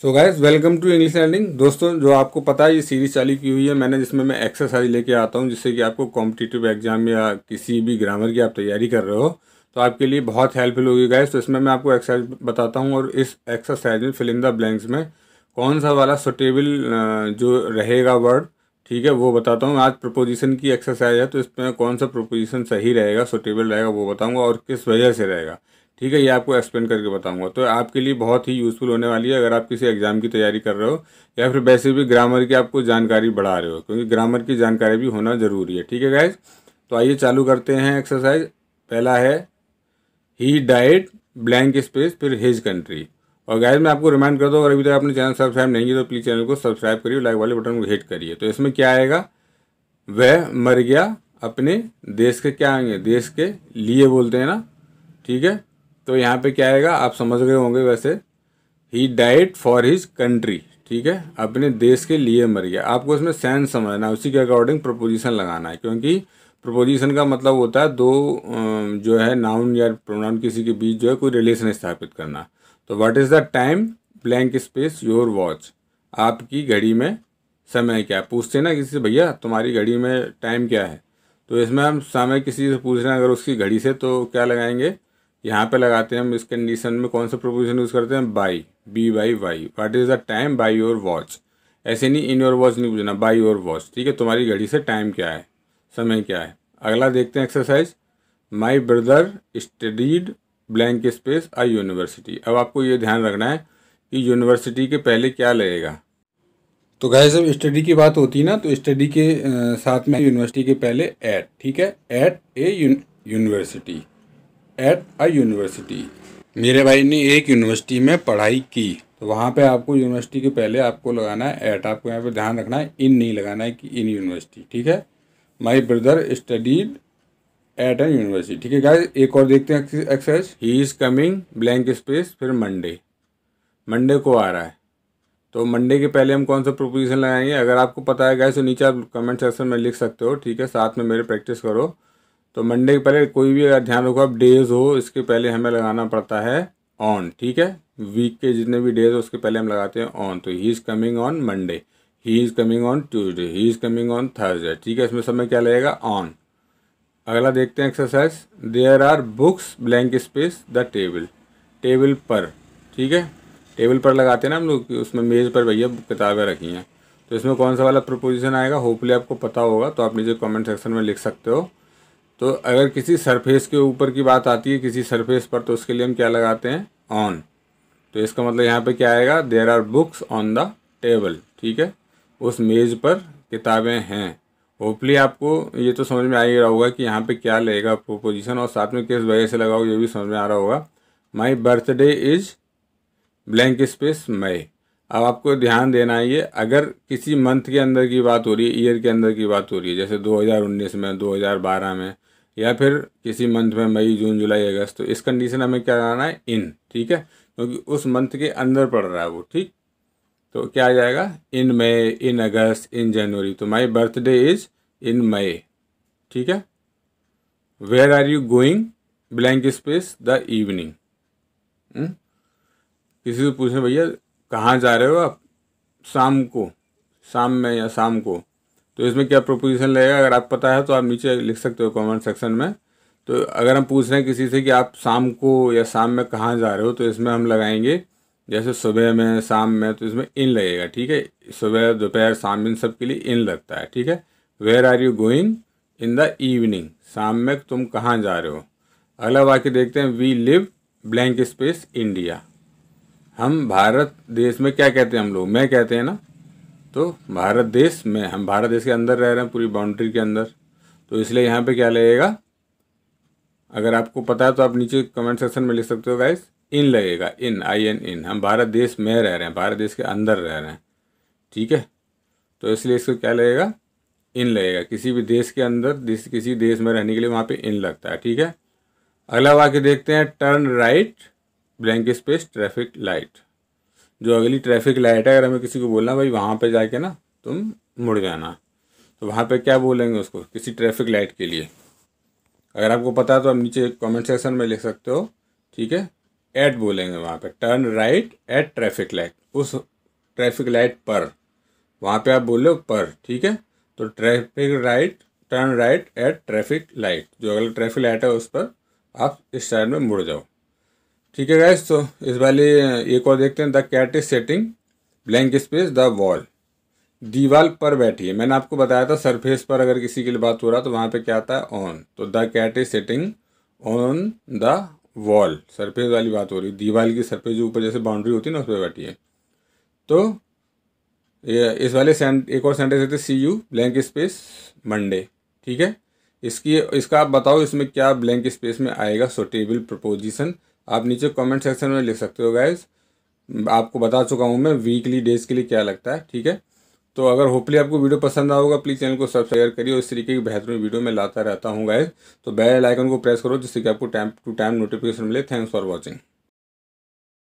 so guys welcome to English learning दोस्तों जो आपको पता है ये सीरीज चालू की हुई है मैंने जिसमें मैं एक्सरसाइज लेके आता हूँ जिससे कि आपको कॉम्पिटिटिव एग्जाम या किसी भी ग्रामर की आप तैयारी कर रहे हो तो आपके लिए बहुत हेल्पफुल होगी गाइज तो इसमें मैं आपको एक्सरसाइज बताता हूँ और इस एक्सरसाइज में फिलिंदा द ब्लैंक्स में कौन सा वाला सुटेबल जो रहेगा वर्ड ठीक है वो बताता हूँ आज प्रपोजिशन की एक्सरसाइज है तो इसमें कौन सा प्रपोजिशन सही रहेगा सुटेबल रहेगा वो बताऊँगा और किस वजह से रहेगा ठीक है ये आपको एक्सप्लेन करके बताऊंगा तो आपके लिए बहुत ही यूज़फुल होने वाली है अगर आप किसी एग्ज़ाम की तैयारी कर रहे हो या फिर वैसे भी ग्रामर की आपको जानकारी बढ़ा रहे हो क्योंकि ग्रामर की जानकारी भी होना ज़रूरी है ठीक है गाइज तो आइए चालू करते हैं एक्सरसाइज पहला है ही डाइट ब्लैंक स्पेस फिर हिज कंट्री और गाइज मैं आपको रिमाइंड कर दूँ अगर अभी तक आपने चैनल सब्सक्राइब नहीं किया तो प्लीज़ चैनल को सब्सक्राइब करिए लाइक वाले बटन को हिट करिए तो इसमें क्या आएगा वह मर गया अपने देश के क्या आएंगे देश के लिए बोलते हैं ना ठीक है तो यहाँ पे क्या आएगा आप समझ गए होंगे वैसे he died for his country ठीक है अपने देश के लिए मर गया आपको इसमें सेंस समझना है उसी के अकॉर्डिंग प्रपोजिशन लगाना है क्योंकि प्रपोजिशन का मतलब होता है दो जो है नाउन या प्रोनाउन किसी के बीच जो है कोई रिलेशन स्थापित करना तो what is the time blank space your watch आपकी घड़ी में समय क्या है पूछते ना किसी से भैया तुम्हारी घड़ी में टाइम क्या है तो इसमें हम समय किसी से पूछ रहे हैं अगर उसकी घड़ी से तो क्या लगाएंगे यहाँ पे लगाते हैं हम इस कंडीशन में कौन सा प्रोपोजिशन यूज़ करते हैं by B by Y what is the time by your watch ऐसे नहीं इन योर वॉच नहीं पूछना बाई योर वॉच ठीक है तुम्हारी घड़ी से टाइम क्या है समय क्या है अगला देखते हैं exercise my brother studied blank space I university अब आपको ये ध्यान रखना है कि यूनिवर्सिटी के पहले क्या लगेगा तो गाय जब स्टडी की बात होती है ना तो स्टडी के साथ में यूनिवर्सिटी के पहले एट ठीक है at a university at a university मेरे भाई ने एक यूनिवर्सिटी में पढ़ाई की तो वहाँ पे आपको यूनिवर्सिटी के पहले आपको लगाना है एट आपको यहाँ पे ध्यान रखना है इन नहीं लगाना है कि इन यूनिवर्सिटी ठीक है my brother studied at an university ठीक है गाइस एक और देखते हैं exercise he is coming blank space फिर मंडे मंडे को आ रहा है तो मंडे के पहले हम कौन सा प्रोपोजिशन लगाएंगे अगर आपको पता है गाइस तो नीचे आप कमेंट सेक्शन में लिख सकते हो ठीक है साथ में मेरे प्रैक्टिस करो तो मंडे के पहले कोई भी अगर ध्यान रखो आप डेज हो इसके पहले हमें लगाना पड़ता है ऑन ठीक है वीक के जितने भी डेज हो उसके पहले हम लगाते हैं ऑन तो he is coming on Monday he is coming on Tuesday he is coming on Thursday ठीक है इसमें समय क्या लगेगा ऑन अगला देखते हैं exercise there are books blank space the table table पर ठीक है टेबल पर लगाते हैं ना हम लोग उसमें मेज़ पर भैया किताबें रखी हैं तो इसमें कौन सा वाला प्रपोजिशन आएगा होपली आपको पता होगा तो आप नीचे कमेंट सेक्शन में लिख सकते हो तो अगर किसी सरफेस के ऊपर की बात आती है किसी सरफेस पर तो उसके लिए हम क्या लगाते हैं ऑन तो इसका मतलब यहाँ पे क्या आएगा there are books on the table ठीक है उस मेज़ पर किताबें हैं होपली आपको ये तो समझ में आ ही रहा होगा कि यहाँ पे क्या लगेगा प्रोपोजिशन और साथ में किस वजह से लगाओ ये भी समझ में आ रहा होगा my birthday is blank space May अब आपको ध्यान देना है ये अगर किसी मंथ के अंदर की बात हो रही है ईयर के अंदर की बात हो रही है जैसे 2019 में 2012 में या फिर किसी मंथ में मई जून जुलाई अगस्त तो इस कंडीशन हमें क्या करना है इन ठीक है क्योंकि तो उस मंथ के अंदर पड़ रहा है वो ठीक तो क्या आ जाएगा इन मई इन अगस्त इन जनवरी तो माई बर्थडे इज इन मई ठीक है where are you going blank space the evening किसी से पूछे भैया कहाँ जा रहे हो आप शाम को शाम में या शाम को तो इसमें क्या प्रपोजिशन लगेगा अगर आप पता है तो आप नीचे लिख सकते हो कमेंट सेक्शन में तो अगर हम पूछ रहे हैं किसी से कि आप शाम को या शाम में कहाँ जा रहे हो तो इसमें हम लगाएंगे जैसे सुबह में शाम में तो इसमें इन लगेगा ठीक है सुबह दोपहर शाम इन सब के लिए इन लगता है ठीक है where are you going in the evening शाम में तुम कहाँ जा रहे हो अगला वाक्य देखते हैं we live blank space India हम भारत देश में क्या कहते हैं हम लोग मैं कहते हैं ना तो भारत देश में हम भारत देश के अंदर रह रहे हैं पूरी बाउंड्री के अंदर तो इसलिए यहाँ पे क्या लगेगा अगर आपको पता है तो आप नीचे कमेंट सेक्शन में लिख सकते हो गाइस इन लगेगा इन आई एन इन हम भारत देश में रह रहे हैं भारत देश के अंदर रह रहे हैं ठीक है तो इसलिए इसको क्या लगेगा इन लगेगा किसी भी देश के अंदर देश किसी देश में रहने के लिए वहाँ पर इन लगता है ठीक है अगला वाक्य देखते हैं turn right blank space traffic light जो अगली ट्रैफिक लाइट है अगर हमें किसी को बोलना भाई वहाँ पे जाके ना तुम मुड़ जाना तो वहाँ पे क्या बोलेंगे उसको किसी ट्रैफिक लाइट के लिए अगर आपको पता है तो आप नीचे कमेंट सेक्शन में लिख सकते हो ठीक है एट बोलेंगे वहाँ पे turn right at traffic light उस ट्रैफिक लाइट पर वहाँ पे आप हो पर ठीक है तो traffic right turn right at traffic light जो अगला ट्रैफिक लाइट है उस पर आप इस साइड में मुड़ जाओ ठीक है गैस तो इस वाले एक और देखते हैं the cat is sitting blank space the wall दीवाल पर बैठी है मैंने आपको बताया था सरफेस पर अगर किसी के लिए बात हो रहा तो वहाँ पे क्या आता है ऑन तो the cat is sitting on the wall surface वाली बात हो रही दीवाल की सरफेस जो ऊपर जैसे बाउंड्री होती है ना उस पर बैठी है तो इस वाले एक और सेंटेंस देते see you blank space Monday ठीक है इसकी इसका आप बताओ इसमें क्या ब्लैंक स्पेस में आएगा सोटेबल प्रपोजिशन आप नीचे कमेंट सेक्शन में लिख सकते हो गाइज आपको बता चुका हूँ मैं वीकली डेज के लिए क्या लगता है ठीक है तो अगर होपली आपको वीडियो पसंद आएगा प्लीज़ चैनल को सब्सक्राइब करिए और इस तरीके की बेहतरीन वीडियो मैं लाता रहता हूँ गाइज तो बेल आइकन को प्रेस करो जिससे कि आपको टाइम टू टाइम नोटिफिकेशन मिले थैंक्स फॉर वॉचिंग